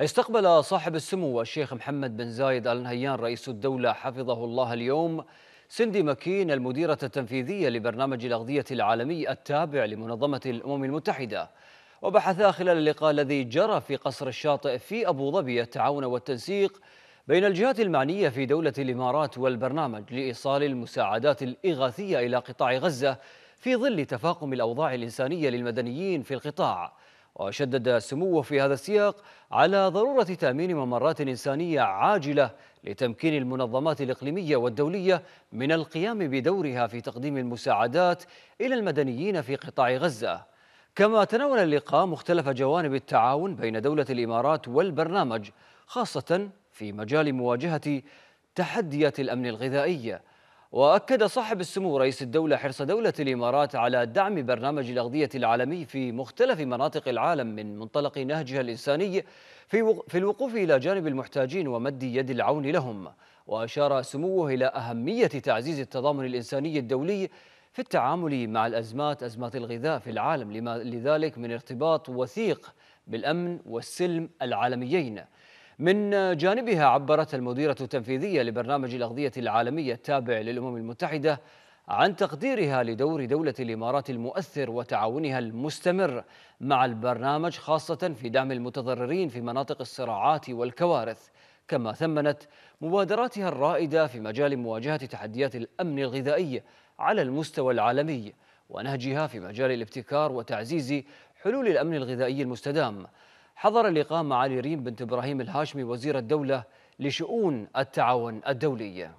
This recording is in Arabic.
استقبل صاحب السمو الشيخ محمد بن زايد آل نهيان رئيس الدولة حفظه الله اليوم سندي مكين المديرة التنفيذية لبرنامج الأغذية العالمي التابع لمنظمة الأمم المتحدة وبحثا خلال اللقاء الذي جرى في قصر الشاطئ في أبو ظبي التعاون والتنسيق بين الجهات المعنية في دولة الإمارات والبرنامج لإيصال المساعدات الإغاثية إلى قطاع غزة في ظل تفاقم الأوضاع الإنسانية للمدنيين في القطاع وشدد سموه في هذا السياق على ضرورة تأمين ممرات إنسانية عاجلة لتمكين المنظمات الإقليمية والدولية من القيام بدورها في تقديم المساعدات إلى المدنيين في قطاع غزة كما تناول اللقاء مختلف جوانب التعاون بين دولة الإمارات والبرنامج خاصة في مجال مواجهة تحديات الأمن الغذائي وأكد صاحب السمو رئيس الدولة حرص دولة الإمارات على دعم برنامج الأغذية العالمي في مختلف مناطق العالم من منطلق نهجها الإنساني في, في الوقوف إلى جانب المحتاجين ومد يد العون لهم وأشار سموه إلى أهمية تعزيز التضامن الإنساني الدولي في التعامل مع الأزمات أزمات الغذاء في العالم لما لذلك من ارتباط وثيق بالأمن والسلم العالميين من جانبها عبرت المديرة التنفيذية لبرنامج الأغذية العالمية التابع للأمم المتحدة عن تقديرها لدور دولة الإمارات المؤثر وتعاونها المستمر مع البرنامج خاصة في دعم المتضررين في مناطق الصراعات والكوارث كما ثمنت مبادراتها الرائدة في مجال مواجهة تحديات الأمن الغذائي على المستوى العالمي ونهجها في مجال الابتكار وتعزيز حلول الأمن الغذائي المستدام حضر اللقاء معالي ريم بنت إبراهيم الهاشمي وزير الدولة لشؤون التعاون الدولي